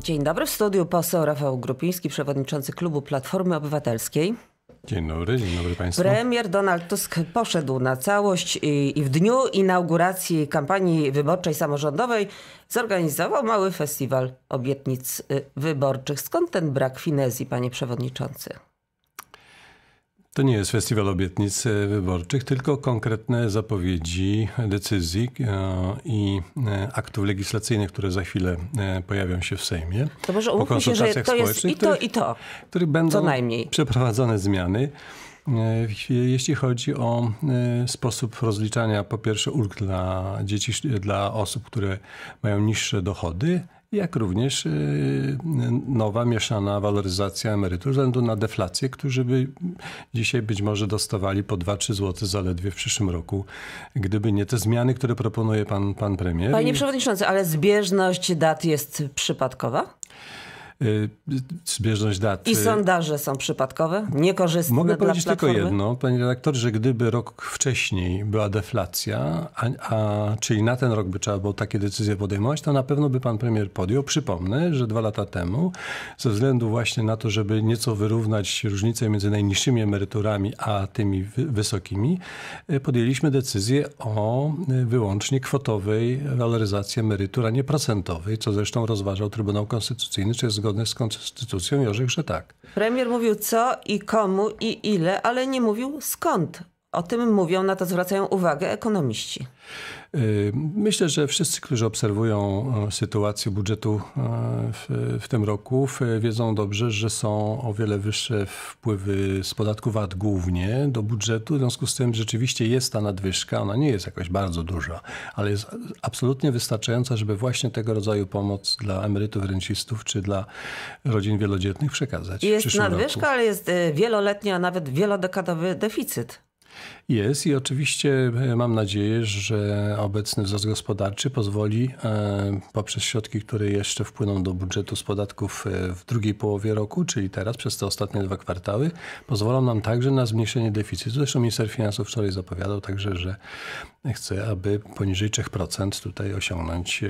Dzień dobry. W studiu poseł Rafał Grupiński, przewodniczący klubu Platformy Obywatelskiej. Dzień dobry, dzień dobry Państwu. Premier Donald Tusk poszedł na całość i, i w dniu inauguracji kampanii wyborczej samorządowej zorganizował mały festiwal obietnic y, wyborczych. Skąd ten brak finezji, panie przewodniczący? To nie jest festiwal obietnic e, wyborczych, tylko konkretne zapowiedzi decyzji e, i e, aktów legislacyjnych, które za chwilę pojawią się w Sejmie. To może umówmy się, że to jest i to, i to. Których będą przeprowadzone zmiany. Jeśli chodzi o sposób rozliczania, po pierwsze ulg dla dzieci, dla osób, które mają niższe dochody, jak również y, nowa mieszana waloryzacja emerytur ze względu na deflację, którzy by dzisiaj być może dostawali po 2-3 zł zaledwie w przyszłym roku, gdyby nie te zmiany, które proponuje pan, pan premier. Panie przewodniczący, ale zbieżność dat jest przypadkowa? Y, zbieżność dat. I y, sondaże są przypadkowe, niekorzystne Mogę powiedzieć platformy? tylko jedno, panie redaktorze, że gdyby rok wcześniej była deflacja, a, a, czyli na ten rok by trzeba było takie decyzje podejmować, to na pewno by pan premier podjął. Przypomnę, że dwa lata temu, ze względu właśnie na to, żeby nieco wyrównać różnicę między najniższymi emeryturami a tymi wysokimi, y, podjęliśmy decyzję o wyłącznie kwotowej waloryzacji emerytur, a nie procentowej, co zresztą rozważał Trybunał Konstytucyjny, czy jest zgodne z konstytucją? Ja rzekł, że tak. Premier mówił co i komu i ile, ale nie mówił skąd o tym mówią, na to zwracają uwagę ekonomiści. Y, myślę, że wszyscy, którzy obserwują e, sytuację budżetu e, w, w, tym roku, wiedzą dobrze, że są o wiele wyższe wpływy z podatku VAT głównie do budżetu. W związku z tym rzeczywiście jest ta nadwyżka. Ona nie jest jakoś bardzo duża, ale jest absolutnie wystarczająca, żeby właśnie tego rodzaju pomoc dla emerytów, rencistów czy dla rodzin wielodzietnych przekazać. Jest nadwyżka, roku. ale jest y, wieloletni, a nawet wielodekadowy deficyt. Jest i oczywiście e, mam nadzieję, że obecny wzrost gospodarczy pozwoli e, poprzez środki, które jeszcze wpłyną do budżetu z podatków e, w drugiej połowie roku, czyli teraz przez te ostatnie dwa kwartały, pozwolą nam także na zmniejszenie deficytu. Zresztą minister finansów wczoraj zapowiadał także, że chce, aby poniżej 3% tutaj osiągnąć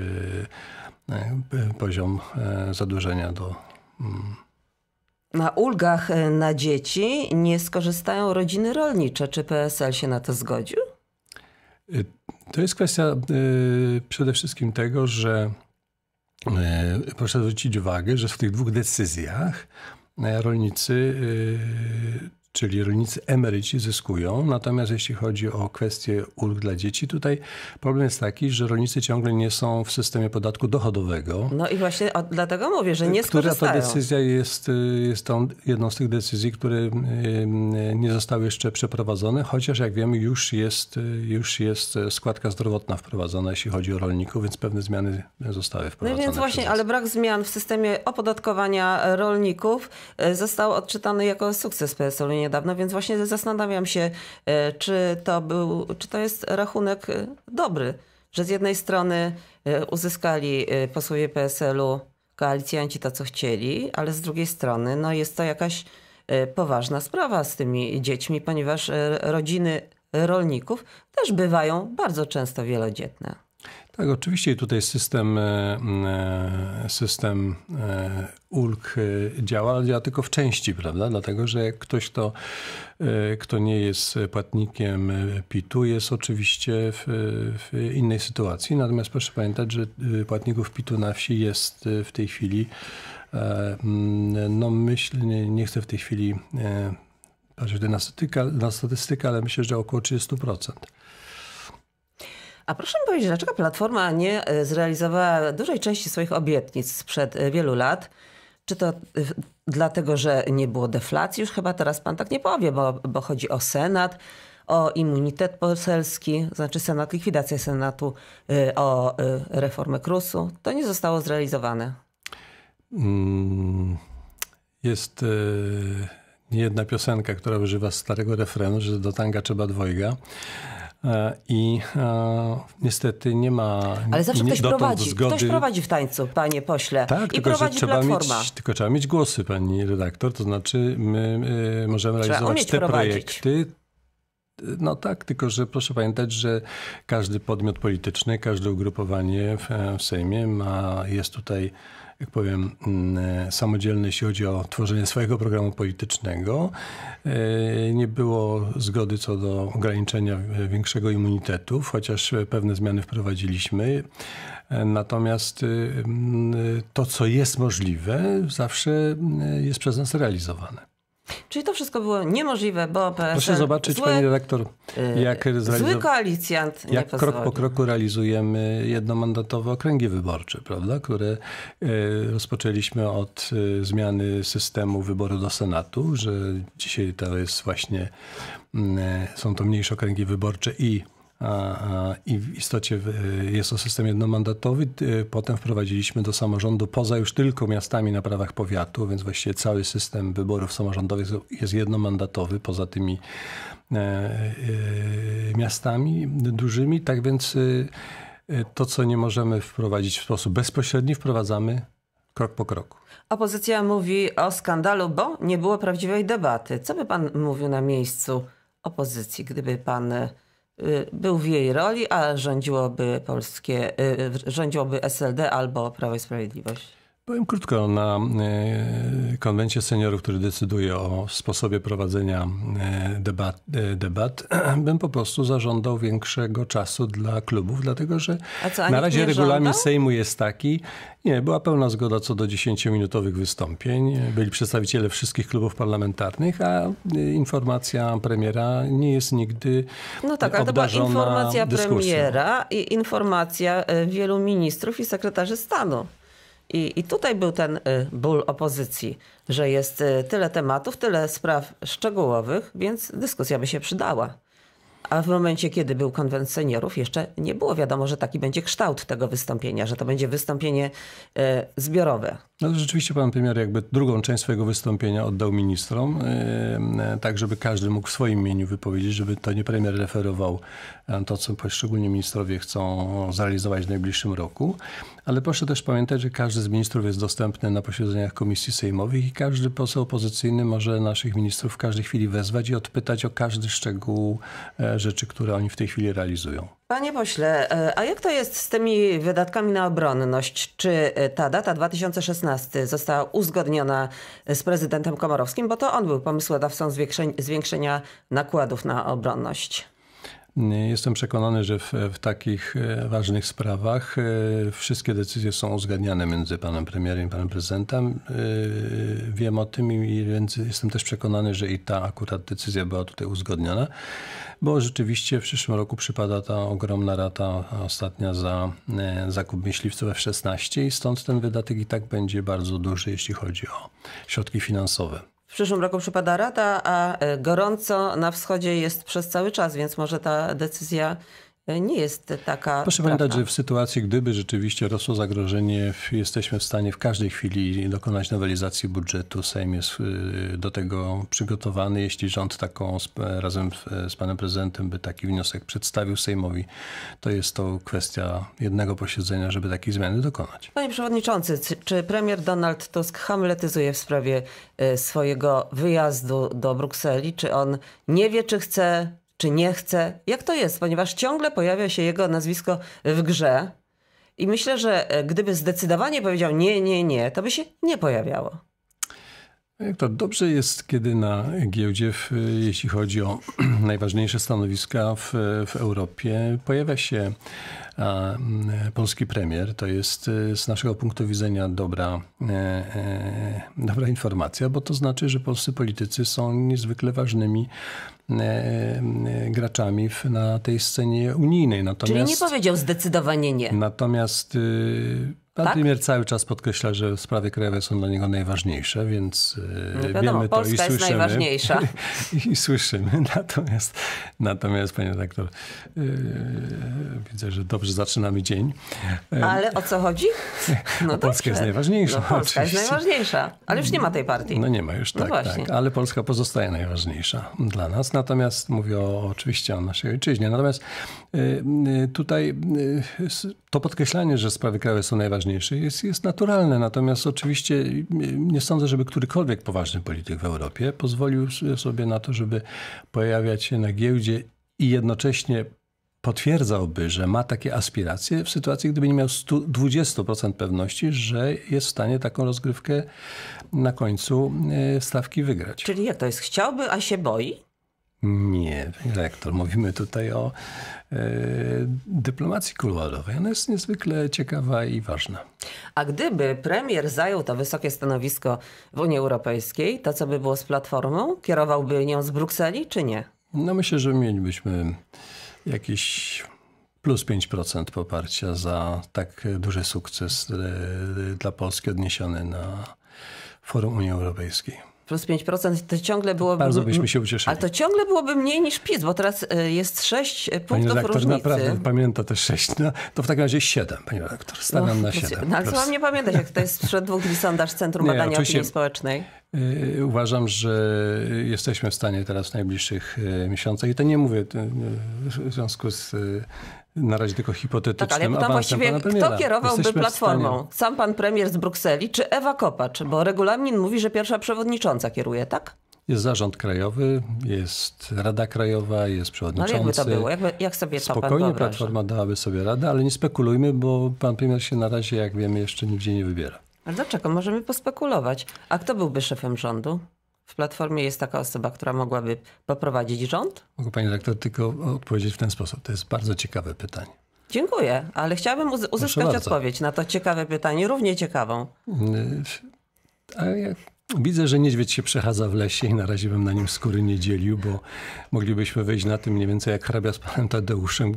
poziom zadłużenia do mm, na ulgach e, na dzieci nie skorzystają rodziny rolnicze. Czy PSL się na to zgodził? Y, to jest kwestia y, przede wszystkim tego, że y, proszę zwrócić uwagę, że w tych dwóch decyzjach e, rolnicy czyli rolnicy emeryci zyskują. Natomiast jeśli chodzi o kwestię ulg dla dzieci, tutaj problem jest taki, że rolnicy ciągle nie są w systemie podatku dochodowego. No i właśnie o, dlatego mówię, że nie skorzystają. Która to decyzja jest, y, jest tą, jedną z tych decyzji, które y, y, nie zostały jeszcze przeprowadzone, chociaż jak wiemy już jest, już jest składka zdrowotna wprowadzona, jeśli chodzi o rolników, więc pewne zmiany zostały no wprowadzone. No więc właśnie, ale brak zmian w systemie opodatkowania rolników został odczytany jako sukces PSL-u niedawno, więc właśnie zastanawiam się, e, czy to, był, czy to jest rachunek e, dobry, że z jednej strony e, uzyskali posłowie PSL-u koalicjanci to, co chcieli, ale z drugiej strony no jest to jakaś poważna sprawa z tymi dziećmi, ponieważ rodziny rolników też bywają bardzo często wielodzietne. Tak, oczywiście tutaj system, e, e, system e, ulg działa, ale działa tylko w części, prawda? Dlatego, że ktoś, kto, kto nie jest płatnikiem PIT-u, jest oczywiście w, w, innej sytuacji. Natomiast proszę pamiętać, że płatników PIT-u na wsi jest w tej chwili, no myślę, nie, nie chcę w tej chwili patrzeć na statystykę, na statystykę, ale myślę, że około 30%. A proszę mi powiedzieć, dlaczego Platforma nie e, zrealizowała dużej części swoich obietnic sprzed e, wielu lat? Czy to e, dlatego, że nie było deflacji? Już chyba teraz pan tak nie powie, bo, bo chodzi o Senat, o immunitet poselski, znaczy Senat, likwidację Senatu, o reformę Krusu. To nie zostało zrealizowane. Mm, jest nie jedna piosenka, która używa starego refrenu, że do tanga trzeba dwojga. E, i e, niestety nie ma Ale zawsze nie, ktoś prowadzi, zgody. ktoś prowadzi w tańcu, panie pośle. Tak, I tylko, trzeba platforma. mieć, tylko trzeba mieć głosy, pani redaktor, to znaczy my możemy trzeba realizować te prowadzić. projekty, no tak, tylko że proszę pamiętać, że każdy podmiot polityczny, każde ugrupowanie w, e, w Sejmie ma, jest tutaj jak powiem, mm, e, samodzielny, jeśli chodzi o tworzenie swojego programu politycznego. E, nie było zgody co do ograniczenia e, większego immunitetu, chociaż pewne zmiany wprowadziliśmy. Natomiast to, co jest możliwe, zawsze jest przez nas realizowane. Czyli to wszystko było niemożliwe, bo PSL... Proszę zobaczyć, panie pani redaktor, y, jak Zły koalicjant Jak pozwoli. krok po kroku realizujemy jednomandatowe okręgi wyborcze, prawda? Które y, rozpoczęliśmy od y, zmiany systemu wyboru do Senatu, że dzisiaj to jest właśnie... Są to mniejsze okręgi wyborcze i i w istocie e, jest to system jednomandatowy. E, potem wprowadziliśmy do samorządu, poza już tylko miastami na prawach powiatu, więc właściwie cały system wyborów samorządowych jest jednomandatowy, poza tymi e, miastami dużymi. Tak więc to, co nie możemy wprowadzić w sposób bezpośredni, wprowadzamy krok po kroku. Opozycja mówi o skandalu, bo nie było prawdziwej debaty. Co by pan mówił na miejscu opozycji, gdyby pan Y, był w jej roli, a rządziłoby polskie, y, rządziłoby SLD albo Prawo i Sprawiedliwość. Powiem krótko, na e, konwencie seniorów, który decyduje o sposobie prowadzenia e, debat, e, debat bym po prostu zażądał większego czasu dla klubów, dlatego że co, na razie regulamin Sejmu jest taki, nie, była pełna zgoda co do 10-minutowych wystąpień. Byli przedstawiciele wszystkich klubów parlamentarnych, a informacja premiera nie jest nigdy No tak, ale to była informacja premiera i informacja wielu ministrów i sekretarzy stanu. I, I tutaj był ten y, ból opozycji, że jest y, tyle tematów, tyle spraw szczegółowych, więc dyskusja by się przydała. A w momencie, kiedy był konwent seniorów, jeszcze nie było wiadomo, że taki będzie kształt tego wystąpienia, że to będzie wystąpienie e, zbiorowe. No, rzeczywiście pan premier jakby drugą część swojego wystąpienia oddał ministrom, e, e, tak żeby każdy mógł w swoim imieniu wypowiedzieć, żeby to nie premier referował to, co poszczególni ministrowie chcą zrealizować w najbliższym roku. Ale proszę też pamiętać, że każdy z ministrów jest dostępny na posiedzeniach komisji sejmowych i każdy poseł opozycyjny może naszych ministrów w każdej chwili wezwać i odpytać o każdy szczegół rzeczy, które oni w tej chwili realizują. Panie pośle, e, a jak to jest z tymi wydatkami na obronność? Czy e, ta data 2016 została uzgodniona e, z prezydentem Komorowskim? Bo to on był pomysłodawcą zwiększenia nakładów na obronność. Jestem przekonany, że w, w takich e, ważnych sprawach e, wszystkie decyzje są uzgadniane między panem premierem i panem prezydentem. E, wiem o tym i więc jestem też przekonany, że i ta akurat decyzja była tutaj uzgodniona, bo rzeczywiście w przyszłym roku przypada ta ogromna rata ostatnia za zakup myśliwców F-16 i stąd ten wydatek i tak będzie bardzo duży, jeśli chodzi o środki finansowe przyszłym roku przypada rata, a e, gorąco na wschodzie jest przez cały czas, więc może ta decyzja nie jest taka. Proszę trafna. pamiętać, że w sytuacji, gdyby rzeczywiście rosło zagrożenie, jesteśmy w stanie w każdej chwili dokonać nowelizacji budżetu. Sejm jest y, do tego przygotowany. Jeśli rząd taką razem z panem prezydentem by taki wniosek przedstawił Sejmowi, to jest to kwestia jednego posiedzenia, żeby takiej zmiany dokonać. Panie przewodniczący, czy premier Donald Tusk hamletyzuje w sprawie y, swojego wyjazdu do Brukseli? Czy on nie wie, czy chce czy nie chce. Jak to jest? Ponieważ ciągle pojawia się jego nazwisko w grze i myślę, że e, gdyby zdecydowanie powiedział nie, nie, nie, to by się nie pojawiało. To dobrze jest, kiedy na giełdzie, w, jeśli chodzi o najważniejsze stanowiska w, w Europie, pojawia się a, polski premier. To jest e, z naszego punktu widzenia dobra, e, e, dobra informacja, bo to znaczy, że polscy politycy są niezwykle ważnymi e, graczami w, na tej scenie unijnej. Natomiast, Czyli nie powiedział zdecydowanie nie. Natomiast y, Pan tak? premier cały czas podkreśla, że sprawy krajowe są dla niego najważniejsze, więc e, no wiadomo, wiemy to Polska i słyszymy. Jest najważniejsza. I słyszymy. Natomiast, natomiast panie doktor, yy, e, widzę, że dobrze zaczynamy dzień. E, ale o co chodzi? No Polska jest najważniejsza. No, Polska oczywiście. jest najważniejsza, ale już nie ma tej partii. No nie ma już, no tak, no tak. Ale Polska pozostaje najważniejsza dla nas. Natomiast mówię o, oczywiście o naszej ojczyźnie. Natomiast yy, tutaj yy, to podkreślanie, że sprawy krajowe są najważniejsze, jest, jest naturalne. Natomiast oczywiście nie sądzę, żeby którykolwiek poważny polityk w Europie pozwolił sobie na to, żeby pojawiać się na giełdzie i jednocześnie potwierdzałby, że ma takie aspiracje w sytuacji, gdyby nie miał 120% 20% pewności, że jest w stanie taką rozgrywkę na końcu e, stawki wygrać. Czyli jak to jest? Chciałby, a się boi? Nie, rektor. Mówimy tutaj o e, dyplomacji kuluarowej. Ona jest niezwykle ciekawa i ważna. A gdyby premier zajął to wysokie stanowisko w Unii Europejskiej, to co by było z Platformą? Kierowałby nią z Brukseli, czy nie? No myślę, że mielibyśmy jakieś plus 5% poparcia za tak duży sukces e, dla Polski odniesiony na forum Unii Europejskiej plus 5%, to ciągle byłoby... Bardzo byśmy się ucieszyli. Ale to ciągle byłoby mniej niż PiS, bo teraz y, jest 6 y, punktów pani redaktor, różnicy. naprawdę pamięta te 6. No, to w takim razie 7, panie redaktor. Stawiam no, na 7. Znaczy, no, ale co mam nie pamiętać, jak to jest sprzed dwóch dni sondaż Centrum nie, Badania Opinii Społecznej. Y, uważam, że jesteśmy w stanie teraz w najbliższych y, miesiącach, i to nie mówię y, w związku z na razie tylko hipotetycznym tak, ale pytam właściwie, kto kierowałby Jesteśmy Platformą? Sam pan premier z Brukseli czy Ewa Kopacz? Bo regulamin mówi, że pierwsza przewodnicząca kieruje, tak? Jest zarząd krajowy, jest Rada Krajowa, jest przewodniczący. No jakby to było? Jakby, jak sobie to Spokojnie Platforma dałaby sobie radę, ale nie spekulujmy, bo pan premier się na razie, jak wiemy, jeszcze nigdzie nie wybiera. Ale dlaczego? Możemy pospekulować. A kto byłby szefem rządu? W Platformie jest taka osoba, która mogłaby poprowadzić rząd? Mogę pani doktor tylko odpowiedzieć w ten sposób. To jest bardzo ciekawe pytanie. Dziękuję, ale chciałabym uz uzyskać odpowiedź na to ciekawe pytanie, równie ciekawą. Mm, A ja widzę, że niedźwiedź się przechadza w lesie i na razie bym na nim skóry nie dzielił, bo moglibyśmy wyjść na tym mniej więcej jak hrabia z panem Tadeuszem,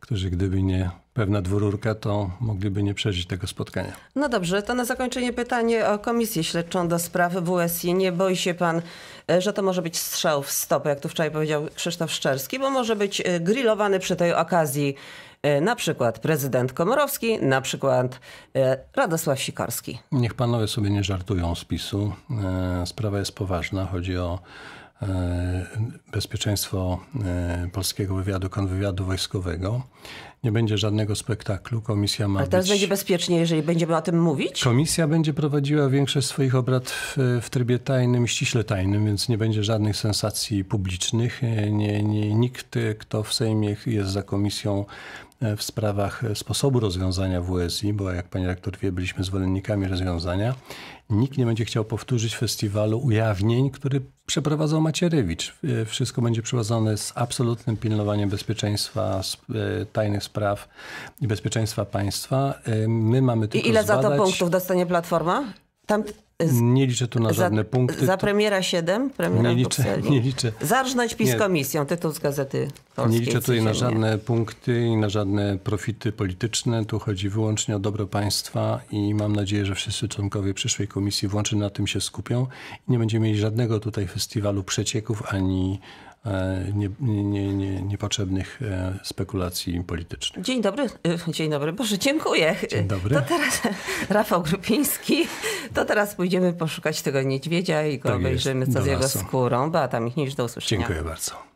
którzy gdyby nie pewna dwururka, to mogliby nie przeżyć tego spotkania. No dobrze, to na zakończenie pytanie o komisję śledczą do spraw WSI. Nie boi się pan, e, że to może być strzał w stopę, jak tu wczoraj powiedział Krzysztof Szczerski, bo może być e, grillowany przy tej okazji e, na przykład prezydent Komorowski, na przykład Radosław Sikorski. Niech panowie sobie nie żartują z PiSu. Sprawa jest poważna. Chodzi o E, bezpieczeństwo e, polskiego wywiadu, konwywiadu wojskowego. Nie będzie żadnego spektaklu. Komisja ma. Ale teraz być... będzie bezpiecznie, jeżeli będziemy o tym mówić? Komisja będzie prowadziła większość swoich obrad w, w, trybie tajnym, ściśle tajnym, więc nie będzie żadnych sensacji publicznych. E, nie, nie, nikt, kto w Sejmie jest za komisją, w sprawach sposobu rozwiązania WSI, bo jak pani rektor wie, byliśmy zwolennikami rozwiązania. Nikt nie będzie chciał powtórzyć festiwalu ujawnień, który przeprowadzał Macierewicz. Wszystko będzie przeprowadzone z absolutnym pilnowaniem bezpieczeństwa, e, tajnych spraw i bezpieczeństwa państwa. E, my mamy tylko I ile zbadać... za to punktów dostanie Platforma? Tam nie liczę tu na żadne za, punkty. Za premiera 7, premiera nie liczę, nie liczę. Zarżnąć PiS nie. komisją, tytuł z Gazety Polskiej. Nie liczę tutaj na żadne punkty i na żadne profity polityczne. Tu chodzi wyłącznie o dobro państwa i mam nadzieję, że wszyscy członkowie przyszłej komisji włącznie na tym się skupią. Nie będziemy mieli żadnego tutaj festiwalu przecieków ani E, nie, nie, nie, niepotrzebnych e, spekulacji politycznych. Dzień dobry, e, dzień dobry, Boże, dziękuję. Dzień dobry. To teraz Rafał Grupiński, to teraz pójdziemy poszukać tego niedźwiedzia i go tak obejrzymy, co z jego skórą. Beata Michniewicz, do usłyszenia. Dziękuję bardzo.